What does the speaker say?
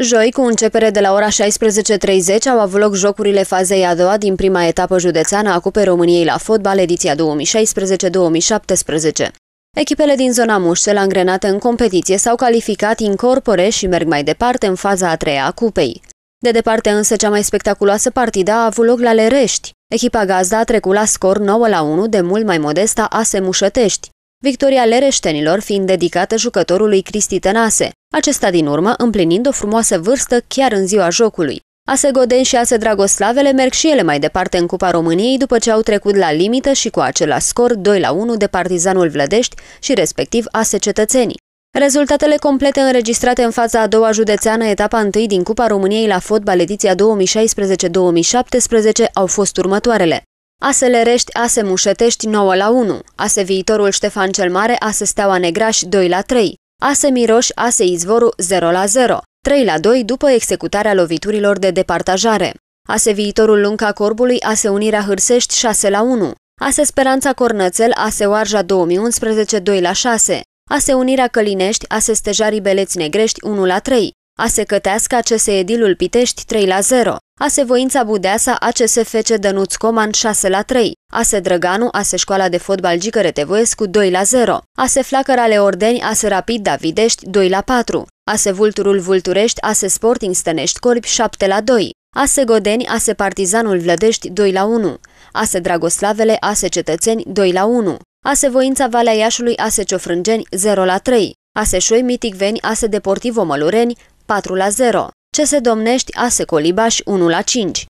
Joi, cu începere de la ora 16.30, au avut loc jocurile fazei a doua din prima etapă județeană a Cupei României la fotbal, ediția 2016-2017. Echipele din zona Mușcel, angrenate în competiție, s-au calificat incorpore și merg mai departe în faza a treia a Cupei. De departe însă, cea mai spectaculoasă partidă a avut loc la Lerești. Echipa gazda a trecut la scor 9 la 1 de mult mai modesta AS Mușătești. Victoria Lereștenilor fiind dedicată jucătorului Cristi Tănase, acesta din urmă împlinind o frumoasă vârstă chiar în ziua jocului. Ase Goden și Ase Dragoslavele merg și ele mai departe în Cupa României după ce au trecut la limită și cu același scor 2 la 1 de Partizanul Vlădești și respectiv Ase Cetățenii. Rezultatele complete înregistrate în fața a doua județeană, etapa întâi din Cupa României la fotbal ediția 2016-2017, au fost următoarele. Aselerești, Ase Mușetești 9 la 1, Ase Viitorul Ștefan cel Mare, Ase Steaua Negraș 2 la 3, Ase Miroș, Ase Izvoru 0 la 0, 3 la 2 după executarea loviturilor de departajare. Ase Viitorul Lunca Corbului, Ase Unirea Hârsești 6 la 1, Ase Speranța Cornățel, Ase Oarja 2011 2 la 6, Ase Unirea Călinești, Ase Stejarii Beleți Negrești 1 la 3, a se cătească ACS Edilul Pitești 3 la 0. A se Voința Budeasa ACS Fece Dănuț Coman 6 la 3. A se Drăganu a se Școala de Fotbal Gicăre Tevoescu 2 la 0. A se Flacăra Leordeni se Rapid Davidești 2 la 4. A se Vulturul Vulturești a se Sporting Stănești Corp 7 la 2. ASE Godeni, ASE Partizanul Vlădești 2 la 1, ASE Dragoslavele, ASE Cetățeni 2 la 1, ASE Voința Valea Iașului, ASE Ciofrângeni 0 la 3, ASE Șoi Mitic Veni, ASE Deportivo Mălureni 4 la 0. CS Domnești, Ase Colibaș 1 la 5.